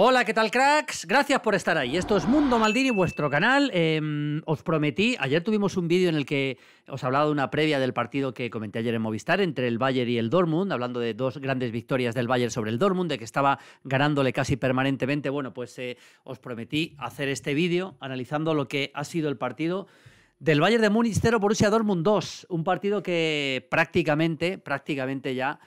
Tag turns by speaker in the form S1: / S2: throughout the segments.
S1: Hola, ¿qué tal cracks? Gracias por estar ahí. Esto es Mundo Maldini, vuestro canal. Em, os prometí, ayer tuvimos un vídeo en el que os hablaba de una previa del partido que comenté ayer en Movistar entre el Bayern y el Dortmund, hablando de dos grandes victorias del Bayern sobre el Dortmund, de que estaba ganándole casi permanentemente. Bueno, pues eh, os prometí hacer este vídeo analizando lo que ha sido el partido del Bayern de Múnich 0 Borussia Dortmund 2, un partido que prácticamente, prácticamente ya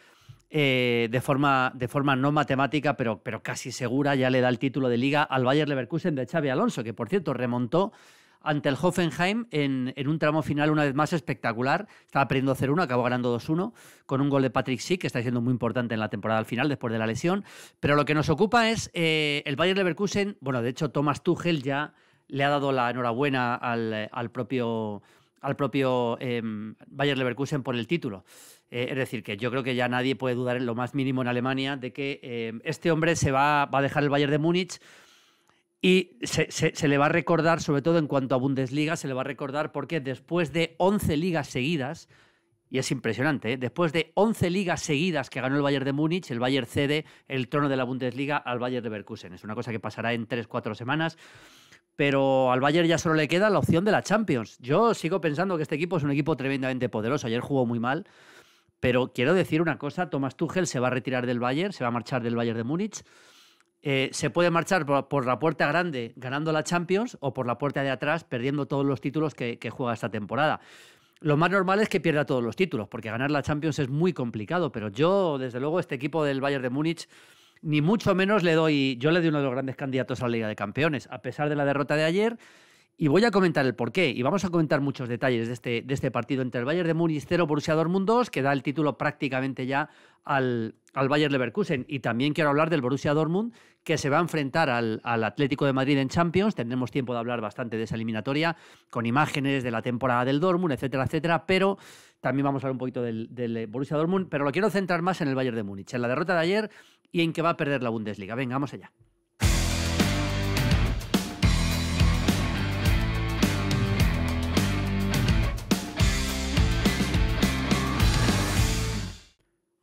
S1: eh, de, forma, de forma no matemática, pero, pero casi segura, ya le da el título de liga al Bayer Leverkusen de Xavi Alonso, que por cierto remontó ante el Hoffenheim en, un tramo final una vez más espectacular. Estaba perdiendo 0-1, acabó ganando 2-1 con un gol de Patrick Schick, que está siendo muy importante en la temporada al final después de la lesión. Pero lo que nos ocupa es eh, el Bayern Leverkusen. Bueno, de hecho, Thomas Tuchel ya le ha dado la enhorabuena al, al propio al propio Bayern em, Bayer Leverkusen por el título. Eh, es decir, que yo creo que ya nadie puede dudar en lo más mínimo en Alemania de que em, este hombre se va, a dejar el Bayern de Múnich y se, le va a recordar, sobre todo en cuanto a Bundesliga, se le va a recordar porque después de 11 ligas seguidas, y es impresionante, ¿eh? después de 11 ligas seguidas que ganó el Bayern de Múnich, el Bayern cede el trono de la Bundesliga al Bayern de Leverkusen. Es una cosa que pasará en 3-4 semanas pero al Bayern ya solo le queda la opción de la Champions. Yo sigo pensando que este equipo es un equipo tremendamente poderoso. Ayer jugó muy mal, pero quiero decir una cosa, Thomas Tuchel se va a retirar del Bayern, se va a marchar del Bayern de Múnich. Eh, se puede marchar por, la puerta grande ganando la Champions o por la puerta de atrás perdiendo todos los títulos que, que juega esta temporada. Lo más normal es que pierda todos los títulos, porque ganar la Champions es muy complicado, pero yo, desde luego, este equipo del Bayern de Múnich ni mucho menos le doy, yo le doy uno de los grandes candidatos a la Liga de Campeones, a pesar de la derrota de ayer. Y voy a comentar el porqué. Y vamos a comentar muchos detalles de este, de este partido entre el Bayern de Múnich 0 Borussia Dortmund 2, que da el título prácticamente ya al, al Bayern Leverkusen. Y también quiero hablar del Borussia Dortmund, que se va a enfrentar al, Atlético de Madrid en Champions. Tendremos tiempo de hablar bastante de esa eliminatoria, con imágenes de la temporada del Dortmund, etcétera, etcétera. Pero también vamos a hablar un poquito del, del Borussia Dortmund. Pero lo quiero centrar más en el Bayern de Múnich. En la derrota de ayer, y en que va a perder la Bundesliga. Venga, vamos allá.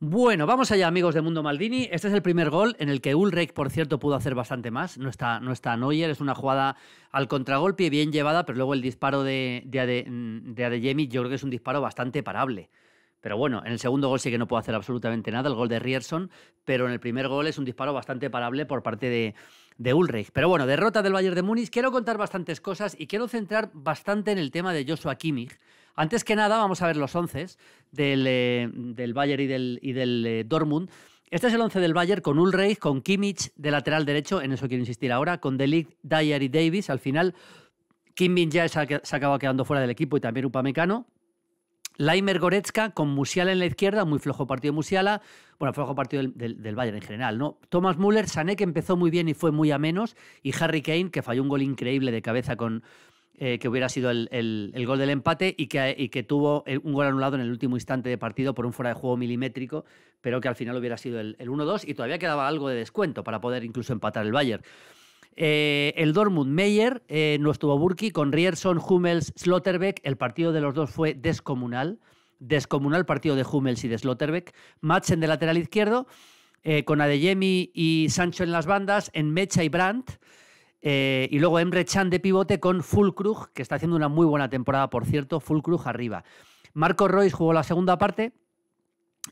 S1: Bueno, vamos allá, amigos de Mundo Maldini. Este es el primer gol en el que Ulrich, por cierto, pudo hacer bastante más. No está, no Neuer, es una jugada al contragolpe bien llevada, pero luego el disparo de, de, de yo creo que es un disparo bastante parable. Pero bueno, en el segundo gol sí que no puedo hacer absolutamente nada, el gol de Rierson, pero en el primer gol es un disparo bastante parable por parte de, de Ulrich. Pero bueno, derrota del Bayern de Múnich. Quiero contar bastantes cosas y quiero centrar bastante en el tema de Joshua Kimmich. Antes que nada, vamos a ver los once del, eh, Bayern y del, y del eh, Dortmund. Este es el once del Bayern con Ulrich, con Kimmich de lateral derecho, en eso quiero insistir ahora, con Delic, Dyer y Davis. Al final, Kimmich ya se, se acaba quedando fuera del equipo y también Upamecano. Laimer Goretzka con Musiala en la izquierda, muy flojo partido de Musiala, bueno, flojo partido del, Bayern en general, ¿no? Thomas Müller, Sané que empezó muy bien y fue muy a menos, y Harry Kane que falló un gol increíble de cabeza eh, que hubiera sido el, gol del empate y que, tuvo un gol anulado en el último instante de partido por un fuera de juego milimétrico, pero que al final hubiera sido el 1-2 y todavía quedaba algo de descuento para poder incluso empatar el Bayern. Eh, el Dortmund Meyer eh, no estuvo Burki, con Rierson, Hummels, Slotterbeck, el partido de los dos fue descomunal, descomunal partido de Hummels y de Slotterbeck, en de lateral izquierdo, eh, con Adeyemi y Sancho en las bandas, en Mecha y Brandt, y luego Emre Chan de pivote con Fulkrug, que está haciendo una muy buena temporada, por cierto, Fulkrug arriba. Marco Royce jugó la segunda parte,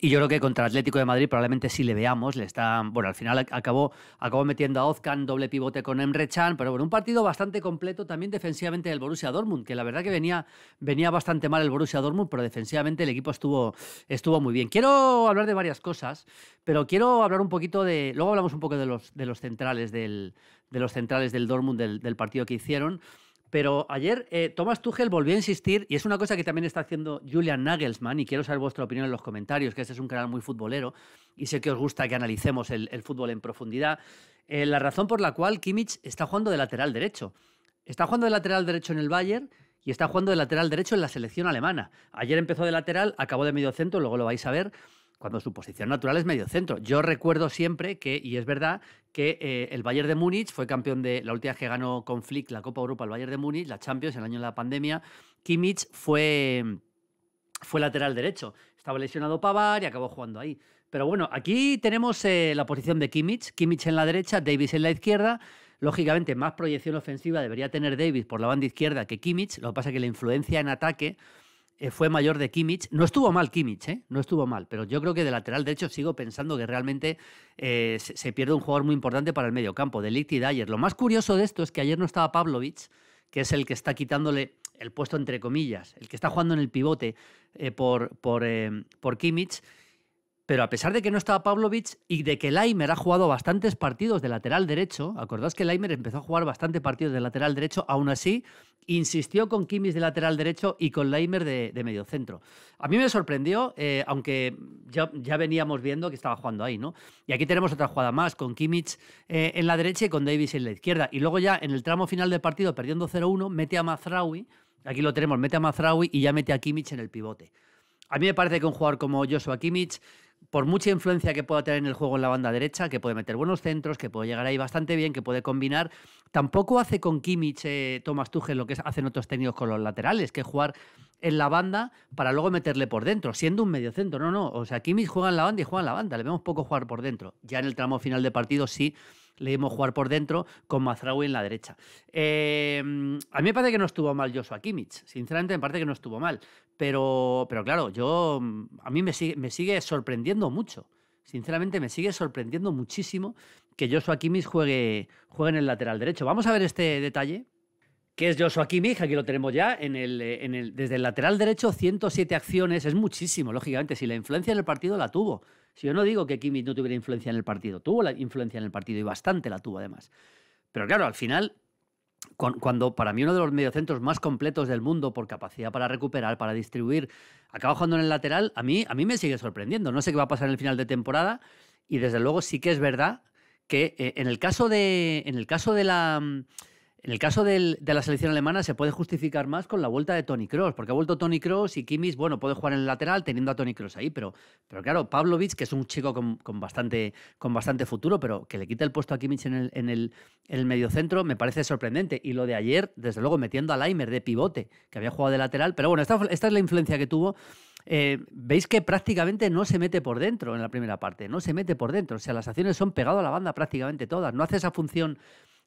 S1: y yo creo que contra Atlético de Madrid probablemente sí le veamos, le bueno, al final acabó, acabó metiendo a Ozcan, doble pivote con Emre Chan, pero bueno, un partido bastante completo también defensivamente del Borussia Dortmund, que la verdad que venía, venía bastante mal el Borussia Dortmund, pero defensivamente el equipo estuvo, estuvo muy bien. Quiero hablar de varias cosas, pero quiero hablar un poquito de, luego hablamos un poco de los, de los centrales del, de los centrales del Dortmund del partido que hicieron. Pero ayer eh, Thomas Tuchel volvió a insistir, y es una cosa que también está haciendo Julian Nagelsmann, y quiero saber vuestra opinión en los comentarios, que este es un canal muy futbolero, y sé que os gusta que analicemos el, fútbol en profundidad. Eh, la razón por la cual Kimmich está jugando de lateral derecho. Está jugando de lateral derecho en el Bayern y está jugando de lateral derecho en la selección alemana. Ayer empezó de lateral, acabó de medio centro, luego lo vais a ver cuando su posición natural es medio centro. Yo recuerdo siempre que, y es verdad, que eh, el Bayern de Múnich fue campeón de la última que ganó con la Copa Europa, el Bayern de Múnich, la Champions, el año de la pandemia. Kimmich fue, fue lateral derecho. Estaba lesionado Pavar y acabó jugando ahí. Pero bueno, aquí tenemos eh, la posición de Kimmich. Kimmich en la derecha, Davis en la izquierda. Lógicamente, más proyección ofensiva debería tener Davis por la banda izquierda que Kimmich. Lo que pasa es que la influencia en ataque eh, fue mayor de Kimmich. No estuvo mal Kimmich, ¿eh? no estuvo mal, pero yo creo que de lateral derecho sigo pensando que realmente eh, se, pierde un jugador muy importante para el medio campo, de Ligt y Dyer. Lo más curioso de esto es que ayer no estaba Pavlovich, que es el que está quitándole el puesto entre comillas, el que está jugando en el pivote eh, por, por, Kimmich. Pero a pesar de que no estaba Pavlovich y de que Laimer ha jugado bastantes partidos de lateral derecho, acordáis que Laimer empezó a jugar bastantes partidos de lateral derecho, aún así insistió con Kimmich de lateral derecho y con Leimer de, de mediocentro. A mí me sorprendió, eh, aunque ya, veníamos viendo que estaba jugando ahí, ¿no? Y aquí tenemos otra jugada más, con Kimmich eh, en la derecha y con Davis en la izquierda. Y luego ya en el tramo final del partido, perdiendo 0-1, mete a Mazraoui, aquí lo tenemos, mete a Mazraoui y ya mete a Kimmich en el pivote. A mí me parece que un jugador como Joshua Kimmich por mucha influencia que pueda tener en el juego en la banda derecha, que puede meter buenos centros, que puede llegar ahí bastante bien, que puede combinar, tampoco hace con Kimmich eh, Thomas Tuchel lo que hacen otros técnicos con los laterales, que es jugar en la banda para luego meterle por dentro, siendo un mediocentro. No, no, o sea, Kimmich juega en la banda y juega en la banda, le vemos poco jugar por dentro. Ya en el tramo final de partido sí le dimos jugar por dentro con Mazraoui en la derecha. Em, a mí me parece que no estuvo mal Joshua Kimmich, sinceramente me parece que no estuvo mal, pero, pero claro, yo, a mí me sigue, me sigue sorprendiendo mucho. Sinceramente me sigue sorprendiendo muchísimo que Joshua Kimmich juegue, en el lateral derecho. Vamos a ver este detalle que es Joshua Kimmich, aquí lo tenemos ya, en el, el, desde el lateral derecho 107 acciones, es muchísimo, lógicamente, si la influencia en el partido la tuvo, si yo no digo que Kimmich no tuviera influencia en el partido, tuvo la influencia en el partido y bastante la tuvo además. Pero claro, al final, cuando para mí uno de los mediocentros más completos del mundo por capacidad para recuperar, para distribuir, acaba jugando en el lateral, a mí, a mí me sigue sorprendiendo. No sé qué va a pasar en el final de temporada y desde luego sí que es verdad que eh, en el caso de, en el caso de la mm, en el caso de la selección alemana se puede justificar más con la vuelta de Tony Cross, porque ha vuelto Tony Cross y Kimmich, bueno, puede jugar en el lateral teniendo a Tony Cross ahí, pero, pero claro, Pavlovich, que es un chico con, bastante, futuro, pero que le quita el puesto a Kimmich en el, medio el, me parece sorprendente. Y lo de ayer, desde luego, metiendo a Laimer de pivote, que había jugado de lateral, pero bueno, esta, es la influencia que tuvo. Eh, veis que prácticamente no se mete por dentro en la primera parte, no se mete por dentro, o sea, las acciones son pegado a la banda prácticamente todas, no hace esa función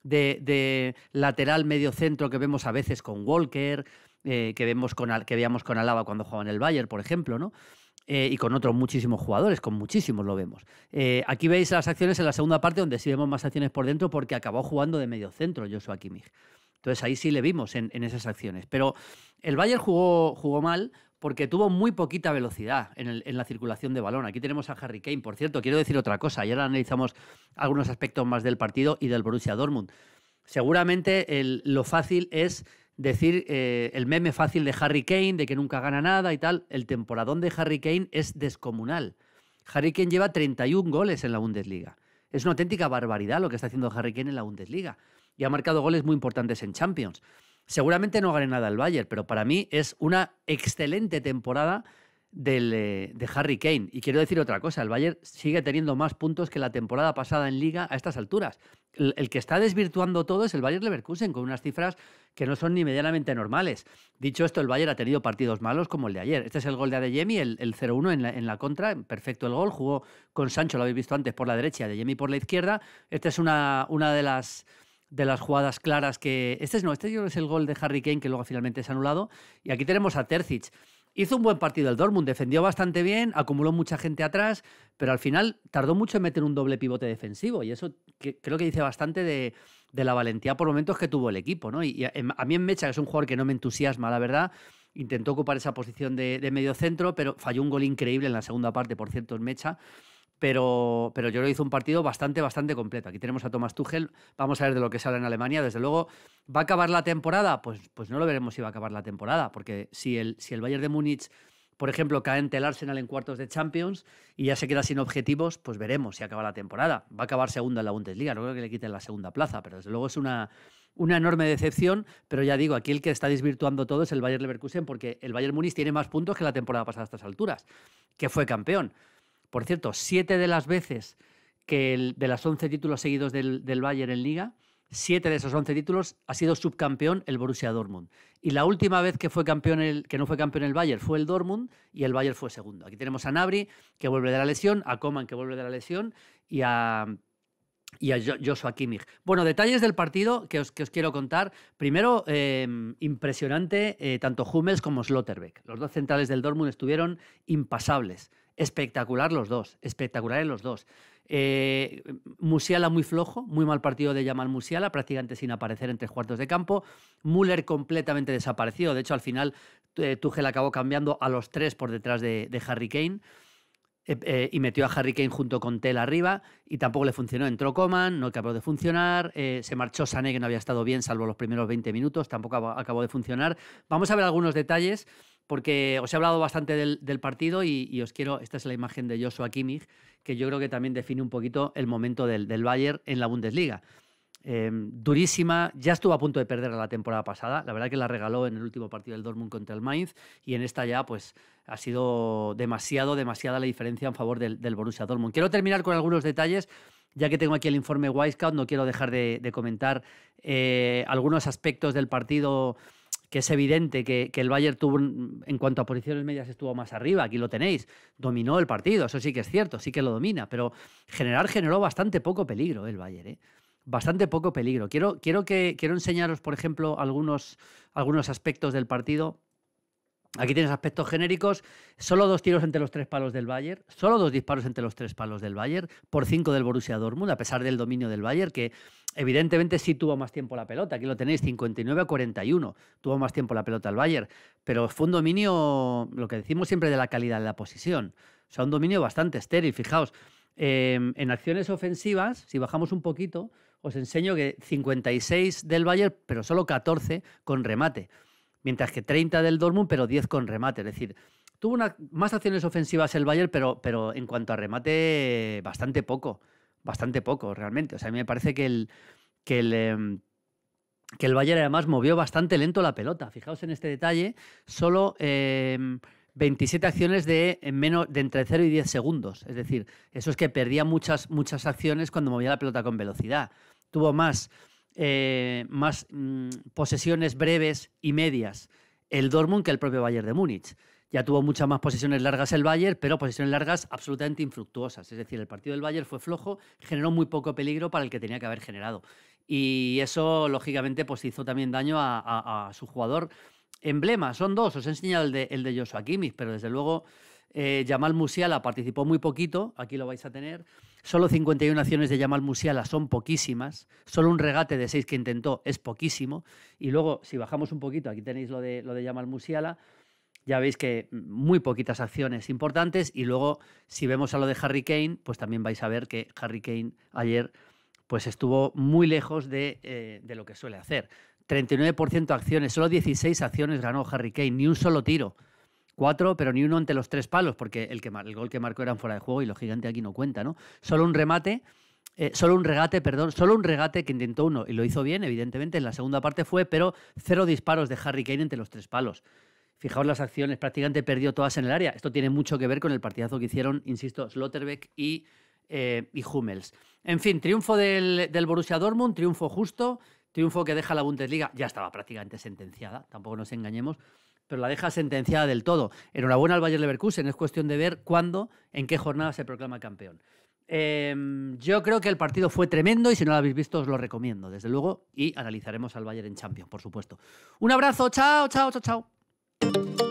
S1: de, lateral medio centro que vemos a veces con Walker, eh, que, vemos con, que veíamos con Alaba cuando jugaba en el Bayern, por ejemplo, ¿no? Eh, y con otros muchísimos jugadores, con muchísimos lo vemos. Eh, aquí veis las acciones en la segunda parte, donde sí vemos más acciones por dentro, porque acabó jugando de medio centro Joshua Kimmich. Entonces ahí sí le vimos en, esas acciones. Pero el Bayern jugó, jugó mal porque tuvo muy poquita velocidad en, la circulación de balón. Aquí tenemos a Harry Kane, por cierto, quiero decir otra cosa, y ahora analizamos algunos aspectos más del partido y del Borussia Dortmund. Seguramente lo fácil es decir eh, el meme fácil de Harry Kane, de que nunca gana nada y tal. El temporadón de Harry Kane es descomunal. Harry Kane lleva 31 goles en la Bundesliga. Es una auténtica barbaridad lo que está haciendo Harry Kane en la Bundesliga. Y ha marcado goles muy importantes en Champions. Seguramente no gane nada el Bayern, pero para mí es una excelente temporada eh, de Harry Kane. Y quiero decir otra cosa, el Bayern sigue teniendo más puntos que la temporada pasada en liga a estas alturas. El, que está desvirtuando todo es el Bayern Leverkusen, con unas cifras que no son ni medianamente normales. Dicho esto, el Bayern ha tenido partidos malos como el de ayer. Este es el gol de Adeyemi, el, el 0-1 en la, contra, perfecto el gol, jugó con Sancho, lo habéis visto antes, por la derecha, De Adeyemi por la izquierda. Esta es una, una de las de las jugadas claras que... Este es, no, este es el gol de Harry Kane que luego finalmente es anulado. Y aquí tenemos a Terzic. Hizo un buen partido el Dortmund, defendió bastante bien, acumuló mucha gente atrás, pero al final tardó mucho en meter un doble pivote defensivo y eso creo que dice bastante de, la valentía por momentos que tuvo el equipo. ¿no? Y, em, a, mí en Mecha, que es un jugador que no me entusiasma, la verdad, intentó ocupar esa posición de, de medio centro, pero falló un gol increíble en la segunda parte, por cierto, en Mecha pero, pero yo lo hizo un partido bastante, bastante completo. Aquí tenemos a Thomas Tuchel, vamos a ver de lo que sale en Alemania, desde luego. ¿Va a acabar la temporada? Pues, pues no lo veremos si va a acabar la temporada, porque si el, si el Bayern de Múnich por ejemplo, cae ante el Arsenal en cuartos de Champions y ya se queda sin objetivos, pues veremos si acaba la temporada. Va a acabar segunda en la Bundesliga, no creo que le quiten la segunda plaza, pero desde luego es una, una enorme decepción. Pero ya digo, aquí el que está desvirtuando todo es el Bayern Leverkusen, porque el Bayern Múnich tiene más puntos que la temporada pasada a estas alturas, que fue campeón. Por cierto, siete de las veces que de los once títulos seguidos del, Bayern en Liga, siete de esos once títulos ha sido subcampeón el Borussia Dortmund. Y la última vez que, fue campeón el, que no fue campeón el Bayern fue el Dortmund y el Bayern fue segundo. Aquí tenemos a Nabri, que vuelve de la lesión, a Coman, que vuelve de la lesión, y a, Joshua Kimmich. Bueno, detalles del partido que os, quiero contar. Primero, em, impresionante, eh, tanto Hummels como Slotterbeck. Los dos centrales del Dortmund estuvieron impasables espectacular los dos, espectaculares los dos. Eh, Musiala muy flojo, muy mal partido de llamar Musiala, prácticamente sin aparecer en tres cuartos de campo. Müller completamente desaparecido. De hecho, al final tugel eh, Tuchel acabó cambiando a los tres por detrás de, Harry Kane. Eh, y metió a Harry Kane junto con Tel arriba y tampoco le funcionó. Entró Coman, no acabó de funcionar. se marchó Sané, que no había estado bien, salvo los primeros 20 minutos, tampoco acabó de funcionar. Vamos a ver algunos detalles porque os he hablado bastante del, partido y, os quiero, esta es la imagen de Joshua Kimmich, que yo creo que también define un poquito el momento del, del Bayern en la Bundesliga. Em, durísima, ya estuvo a punto de perder la temporada pasada, la verdad que la regaló en el último partido del Dortmund contra el Mainz y en esta ya pues ha sido demasiado, demasiada la diferencia en favor del, Borussia Dortmund. Quiero terminar con algunos detalles ya que tengo aquí el informe Wisecout, no quiero dejar de, comentar eh, algunos aspectos del partido que es evidente que, el Bayern tuvo, en cuanto a posiciones medias, estuvo más arriba, aquí lo tenéis, dominó el partido, eso sí que es cierto, sí que lo domina, pero generar generó bastante poco peligro el Bayern, ¿eh? bastante poco peligro. Quiero, quiero, quiero enseñaros, por ejemplo, algunos, algunos aspectos del partido Aquí tienes aspectos genéricos, solo dos tiros entre los tres palos del Bayern, solo dos disparos entre los tres palos del Bayern, por cinco del Borussia Dortmund, a pesar del dominio del Bayern, que evidentemente sí tuvo más tiempo la pelota, aquí lo tenéis 59 a 41, tuvo más tiempo la pelota el Bayern, pero fue un dominio, lo que decimos siempre de la calidad de la posición, o sea, un dominio bastante estéril, fijaos, em, en acciones ofensivas, si bajamos un poquito, os enseño que 56 del Bayern, pero solo 14 con remate mientras que 30 del Dortmund, pero 10 con remate. Es decir, tuvo más acciones ofensivas el Bayern, pero, pero en cuanto a remate, bastante poco. Bastante poco, realmente. O sea, a mí me parece que el, que el, em, que el Bayern además movió bastante lento la pelota. Fijaos en este detalle, solo 27 em, acciones de, menos, de entre 0 y 10 segundos. Es decir, eso es que perdía muchas, muchas acciones cuando movía la pelota con velocidad. Tuvo más eh, más mm, posesiones breves y medias el Dortmund que el propio Bayern de Múnich. Ya tuvo muchas más posesiones largas el Bayern, pero posesiones largas absolutamente infructuosas. Es decir, el partido del Bayern fue flojo, generó muy poco peligro para el que tenía que haber generado. Y eso, lógicamente, pues hizo también daño a, su jugador emblema. Son dos, os he enseñado el de, el de Joshua Kimmich, pero desde luego Yamal eh, Musiala participó muy poquito, aquí lo vais a tener. Solo 51 acciones de Yamal Musiala son poquísimas. Solo un regate de 6 que intentó es poquísimo. Y luego, si bajamos un poquito, aquí tenéis lo de, lo de Yamal Musiala. Ya veis que muy poquitas acciones importantes. Y luego, si vemos a lo de Harry Kane, pues también vais a ver que Harry Kane ayer pues estuvo muy lejos de, eh, de lo que suele hacer. 39% acciones, solo 16 acciones ganó Harry Kane, ni un solo tiro cuatro, pero ni uno ante los tres palos, porque el, que, el gol que marcó eran fuera de juego y lo gigante aquí no cuenta, ¿no? Solo un remate. Eh, solo un regate, perdón, solo un regate que intentó uno y lo hizo bien, evidentemente, en la segunda parte fue, pero cero disparos de Harry Kane entre los tres palos. Fijaos las acciones, prácticamente perdió todas en el área. Esto tiene mucho que ver con el partidazo que hicieron, insisto, Slotterbeck eh, y, Hummels. En fin, triunfo del, del Borussia Dortmund, triunfo justo, triunfo que deja la Bundesliga, ya estaba prácticamente sentenciada, tampoco nos engañemos, pero la deja sentenciada del todo. Enhorabuena al Bayern Leverkusen, es cuestión de ver cuándo, en qué jornada se proclama campeón. Em, yo creo que el partido fue tremendo y si no lo habéis visto os lo recomiendo, desde luego, y analizaremos al Bayern en Champions, por supuesto. Un abrazo, chao, chao, chao, chao.